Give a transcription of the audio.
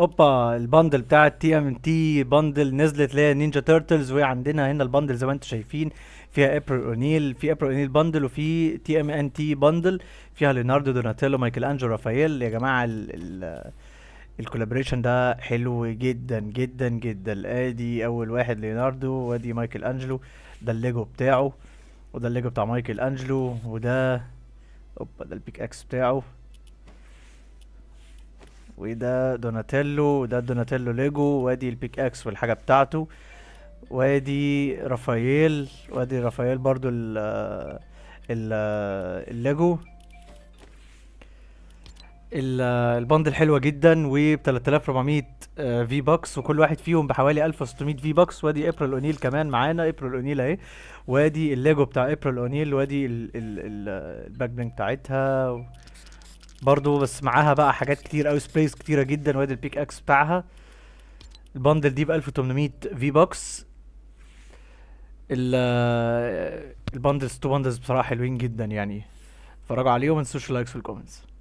اوبا الباندل بتاع تي ام تي باندل نزلت اللي نينجا تيرتلز وعندنا هنا الباندل زي ما انتم شايفين فيها ابريل اونيل في ابريل اونيل باندل وفي تي ام ان تي باندل فيها ليوناردو دوناتيلو مايكل انجلو رافائيل يا جماعه الكولابريشن ده حلو جدا جدا جدا ادي اول واحد ليوناردو وادي مايكل انجلو ده الليجو بتاعه وده الليجو بتاع مايكل انجلو وده اوبا ده البيك اكس بتاعه وده دوناتيلو وده دوناتيلو ليجو وادي البيك اكس والحاجه بتاعته وادي رافائيل وادي رافائيل برضو ال ال الليجو البند الحلوة جدا و 3400 في باكس وكل واحد فيهم بحوالي 1600 في باكس وادي ابريل اونيل كمان معانا ابريل اونيل اهي وادي الليجو بتاع ابريل اونيل وادي الباك بلينج بتاعتها برضو بس معاها بقى حاجات كتير قوي سبيس كتيره جدا وادي البيك اكس بتاعها البندل دي ب 1800 في بوكس ال آه، البندلز تو بندلز بصراحه حلوين جدا يعني اتفرجوا عليهم ما تنسوش اللايكس والكومنتس